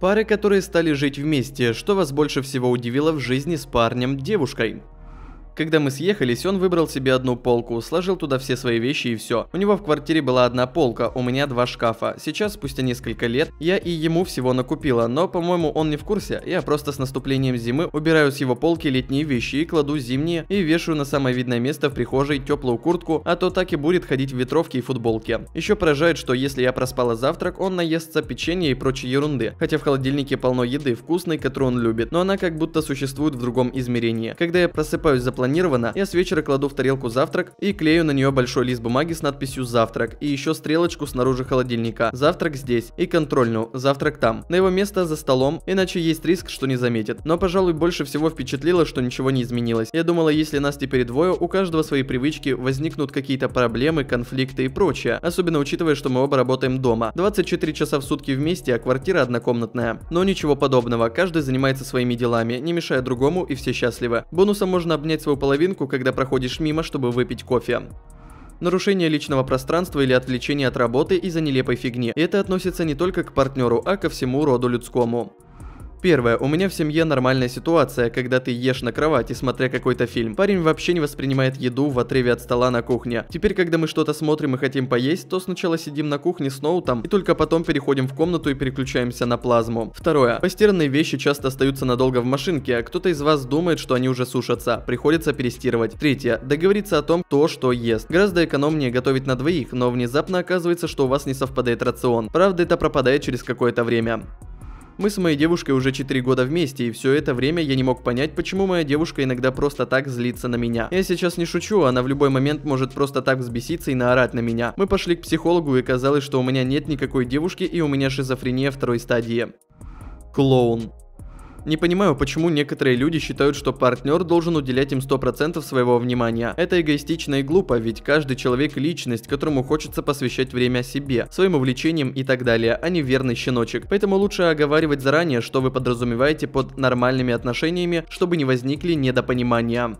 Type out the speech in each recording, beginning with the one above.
Пары, которые стали жить вместе, что вас больше всего удивило в жизни с парнем-девушкой. Когда мы съехались, он выбрал себе одну полку, сложил туда все свои вещи и все. У него в квартире была одна полка, у меня два шкафа. Сейчас, спустя несколько лет, я и ему всего накупила, но, по-моему, он не в курсе. Я просто с наступлением зимы убираю с его полки летние вещи и кладу зимние и вешаю на самое видное место в прихожей теплую куртку, а то так и будет ходить в ветровке и футболке. Еще поражает, что если я проспала завтрак, он наестся печенье и прочей ерунды, хотя в холодильнике полно еды, вкусной, которую он любит, но она как будто существует в другом измерении. Когда я просыпаюсь за запланированно, запланировано, я с вечера кладу в тарелку завтрак и клею на нее большой лист бумаги с надписью «Завтрак» и еще стрелочку снаружи холодильника «Завтрак здесь» и контрольную «Завтрак там». На его место за столом, иначе есть риск, что не заметит. Но, пожалуй, больше всего впечатлило, что ничего не изменилось. Я думала, если нас теперь двое, у каждого свои привычки, возникнут какие-то проблемы, конфликты и прочее. Особенно учитывая, что мы оба работаем дома. 24 часа в сутки вместе, а квартира однокомнатная. Но ничего подобного, каждый занимается своими делами, не мешая другому и все счастливы. Бонусом можно обнять свою половинку, когда проходишь мимо, чтобы выпить кофе нарушение личного пространства или отвлечение от работы из-за нелепой фигни. И это относится не только к партнеру, а ко всему роду людскому. Первое. У меня в семье нормальная ситуация, когда ты ешь на кровати, смотря какой-то фильм. Парень вообще не воспринимает еду в отрыве от стола на кухне. Теперь, когда мы что-то смотрим и хотим поесть, то сначала сидим на кухне с ноутом, и только потом переходим в комнату и переключаемся на плазму. Второе. Постиранные вещи часто остаются надолго в машинке, а кто-то из вас думает, что они уже сушатся. Приходится перестирывать. Третье. Договориться о том, кто что ест. Гораздо экономнее готовить на двоих, но внезапно оказывается, что у вас не совпадает рацион. Правда, это пропадает через какое-то время. Мы с моей девушкой уже 4 года вместе, и все это время я не мог понять, почему моя девушка иногда просто так злится на меня. Я сейчас не шучу, она в любой момент может просто так взбеситься и наорать на меня. Мы пошли к психологу и казалось, что у меня нет никакой девушки и у меня шизофрения второй стадии. Клоун. Не понимаю, почему некоторые люди считают, что партнер должен уделять им 100% своего внимания. Это эгоистично и глупо, ведь каждый человек – личность, которому хочется посвящать время себе, своим увлечениям и так далее, а не верный щеночек. Поэтому лучше оговаривать заранее, что вы подразумеваете под нормальными отношениями, чтобы не возникли недопонимания.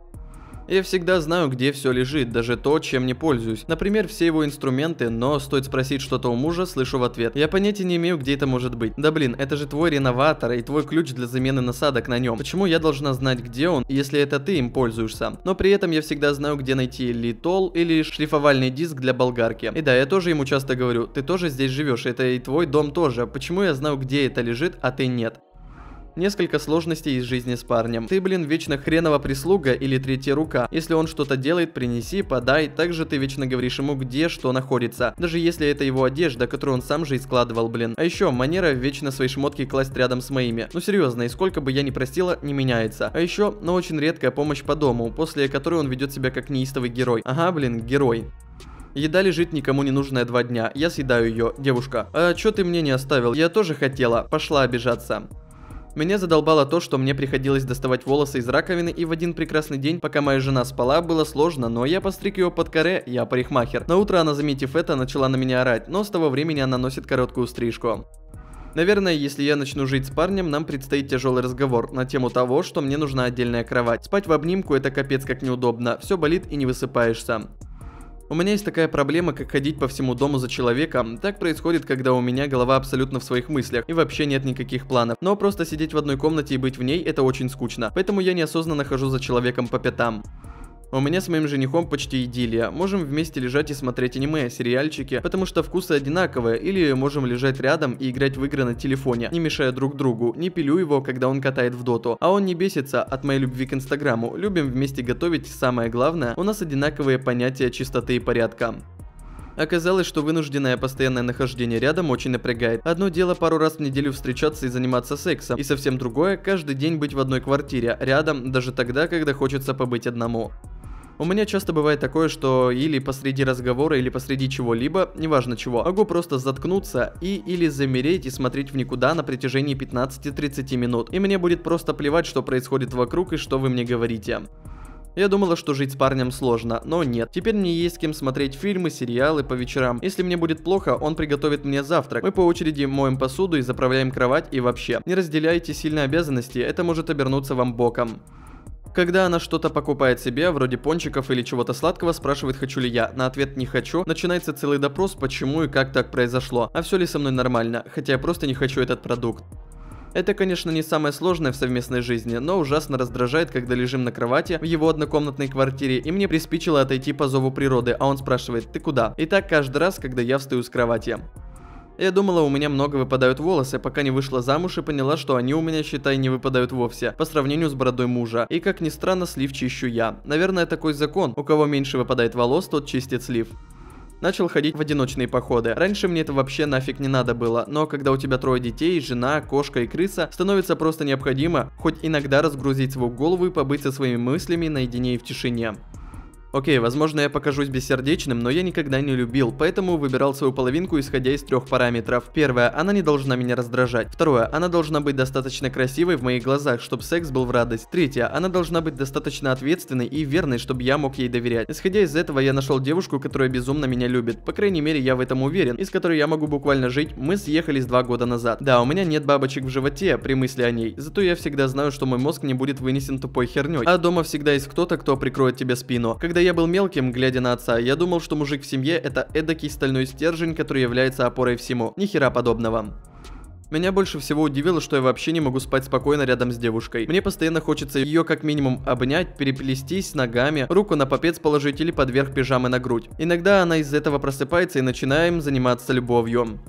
Я всегда знаю, где все лежит, даже то, чем не пользуюсь. Например, все его инструменты, но стоит спросить что-то у мужа, слышу в ответ. Я понятия не имею, где это может быть. Да блин, это же твой реноватор и твой ключ для замены насадок на нем. Почему я должна знать, где он, если это ты им пользуешься? Но при этом я всегда знаю, где найти литол или шлифовальный диск для болгарки. И да, я тоже ему часто говорю, ты тоже здесь живешь, это и твой дом тоже. Почему я знаю, где это лежит, а ты нет? Несколько сложностей из жизни с парнем. Ты, блин, вечно хренова прислуга или третья рука. Если он что-то делает, принеси, подай. Также ты вечно говоришь ему, где что находится. Даже если это его одежда, которую он сам же и складывал, блин. А еще манера вечно свои шмотки класть рядом с моими. Ну серьезно, и сколько бы я ни простила, не меняется. А еще, но очень редкая помощь по дому, после которой он ведет себя как неистовый герой. Ага, блин, герой. Еда лежит никому не нужная два дня. Я съедаю ее. Девушка. А что ты мне не оставил? Я тоже хотела. Пошла обижаться. Меня задолбало то, что мне приходилось доставать волосы из раковины, и в один прекрасный день, пока моя жена спала, было сложно, но я постриг ее под коре, я парикмахер. На утро она, заметив это, начала на меня орать, но с того времени она носит короткую стрижку. Наверное, если я начну жить с парнем, нам предстоит тяжелый разговор на тему того, что мне нужна отдельная кровать. Спать в обнимку это капец как неудобно, все болит и не высыпаешься. У меня есть такая проблема, как ходить по всему дому за человеком. Так происходит, когда у меня голова абсолютно в своих мыслях и вообще нет никаких планов. Но просто сидеть в одной комнате и быть в ней это очень скучно. Поэтому я неосознанно хожу за человеком по пятам. У меня с моим женихом почти идиллия, можем вместе лежать и смотреть аниме, сериальчики, потому что вкусы одинаковые, или можем лежать рядом и играть в игры на телефоне, не мешая друг другу, не пилю его, когда он катает в доту, а он не бесится от моей любви к инстаграму, любим вместе готовить, самое главное, у нас одинаковые понятия чистоты и порядка. Оказалось, что вынужденное постоянное нахождение рядом очень напрягает. Одно дело пару раз в неделю встречаться и заниматься сексом, и совсем другое – каждый день быть в одной квартире, рядом, даже тогда, когда хочется побыть одному. У меня часто бывает такое, что или посреди разговора, или посреди чего-либо, неважно чего, могу просто заткнуться и или замереть и смотреть в никуда на протяжении 15-30 минут. И мне будет просто плевать, что происходит вокруг и что вы мне говорите. Я думала, что жить с парнем сложно, но нет. Теперь мне есть с кем смотреть фильмы, сериалы по вечерам. Если мне будет плохо, он приготовит мне завтрак. Мы по очереди моем посуду и заправляем кровать и вообще. Не разделяйте сильные обязанности, это может обернуться вам боком. Когда она что-то покупает себе, вроде пончиков или чего-то сладкого, спрашивает, хочу ли я. На ответ «не хочу» начинается целый допрос, почему и как так произошло, а все ли со мной нормально, хотя я просто не хочу этот продукт. Это, конечно, не самое сложное в совместной жизни, но ужасно раздражает, когда лежим на кровати в его однокомнатной квартире, и мне приспичило отойти по зову природы, а он спрашивает «ты куда?». И так каждый раз, когда я встаю с кровати. Я думала, у меня много выпадают волосы, пока не вышла замуж и поняла, что они у меня, считай, не выпадают вовсе, по сравнению с бородой мужа. И как ни странно, слив чищу я. Наверное, такой закон. У кого меньше выпадает волос, тот чистит слив. Начал ходить в одиночные походы. Раньше мне это вообще нафиг не надо было, но когда у тебя трое детей, жена, кошка и крыса, становится просто необходимо хоть иногда разгрузить свою голову и побыть со своими мыслями наедине и в тишине. Окей, возможно я покажусь бессердечным, но я никогда не любил, поэтому выбирал свою половинку исходя из трех параметров. Первое, она не должна меня раздражать. Второе, она должна быть достаточно красивой в моих глазах, чтобы секс был в радость. Третье, она должна быть достаточно ответственной и верной, чтобы я мог ей доверять. Исходя из этого я нашел девушку, которая безумно меня любит, по крайней мере я в этом уверен, из которой я могу буквально жить, мы съехались два года назад. Да, у меня нет бабочек в животе при мысли о ней, зато я всегда знаю, что мой мозг не будет вынесен тупой херней, а дома всегда есть кто-то, кто прикроет тебе спину. Когда когда я был мелким, глядя на отца, я думал, что мужик в семье это эдакий стальной стержень, который является опорой всему. Ни хера подобного. Меня больше всего удивило, что я вообще не могу спать спокойно рядом с девушкой. Мне постоянно хочется ее как минимум обнять, переплестись ногами, руку на попец положить или подверх пижамы на грудь. Иногда она из этого просыпается и начинаем заниматься любовью.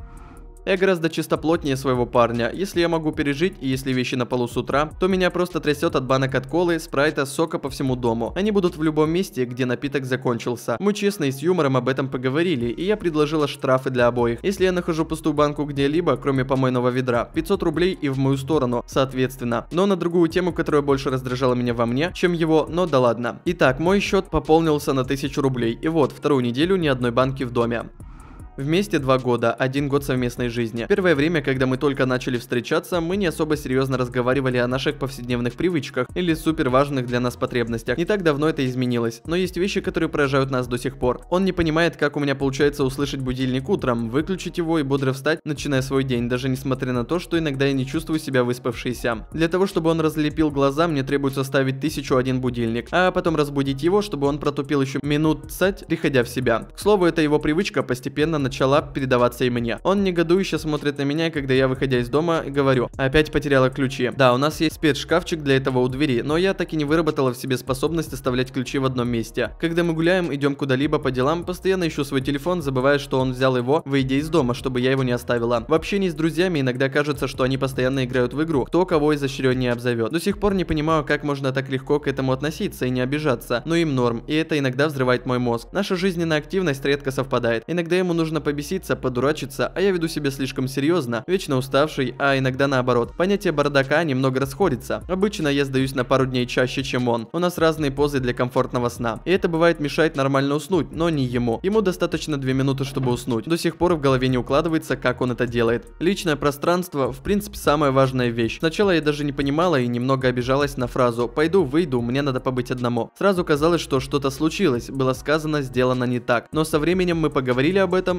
Я гораздо чистоплотнее своего парня. Если я могу пережить, и если вещи на полу с утра, то меня просто трясет от банок от колы, спрайта, сока по всему дому. Они будут в любом месте, где напиток закончился. Мы честно и с юмором об этом поговорили, и я предложила штрафы для обоих. Если я нахожу пустую банку где-либо, кроме помойного ведра, 500 рублей и в мою сторону, соответственно. Но на другую тему, которая больше раздражала меня во мне, чем его, но да ладно. Итак, мой счет пополнился на 1000 рублей, и вот, вторую неделю ни одной банки в доме. Вместе два года, один год совместной жизни. Первое время, когда мы только начали встречаться, мы не особо серьезно разговаривали о наших повседневных привычках или супер важных для нас потребностях. Не так давно это изменилось, но есть вещи, которые поражают нас до сих пор. Он не понимает, как у меня получается услышать будильник утром, выключить его и бодро встать, начиная свой день, даже несмотря на то, что иногда я не чувствую себя выспавшейся. Для того, чтобы он разлепил глаза, мне требуется ставить тысячу один будильник, а потом разбудить его, чтобы он протупил еще минут 30, приходя в себя. К слову, эта его привычка постепенно начала передаваться и мне. Он негодующе смотрит на меня, когда я, выходя из дома, говорю, опять потеряла ключи. Да, у нас есть спецшкафчик для этого у двери, но я так и не выработала в себе способность оставлять ключи в одном месте. Когда мы гуляем, идем куда-либо по делам, постоянно ищу свой телефон, забывая, что он взял его, выйдя из дома, чтобы я его не оставила. В общении с друзьями иногда кажется, что они постоянно играют в игру, кто кого изощреннее обзовет. До сих пор не понимаю, как можно так легко к этому относиться и не обижаться, но им норм, и это иногда взрывает мой мозг. Наша жизненная активность редко совпадает. Иногда ему нужно можно побеситься, подурачиться, а я веду себя слишком серьезно, вечно уставший, а иногда наоборот. Понятие бардака немного расходится. Обычно я сдаюсь на пару дней чаще, чем он. У нас разные позы для комфортного сна. И это бывает мешает нормально уснуть, но не ему. Ему достаточно 2 минуты, чтобы уснуть. До сих пор в голове не укладывается, как он это делает. Личное пространство, в принципе, самая важная вещь. Сначала я даже не понимала и немного обижалась на фразу «пойду, выйду, мне надо побыть одному». Сразу казалось, что что-то случилось, было сказано, сделано не так. Но со временем мы поговорили об этом,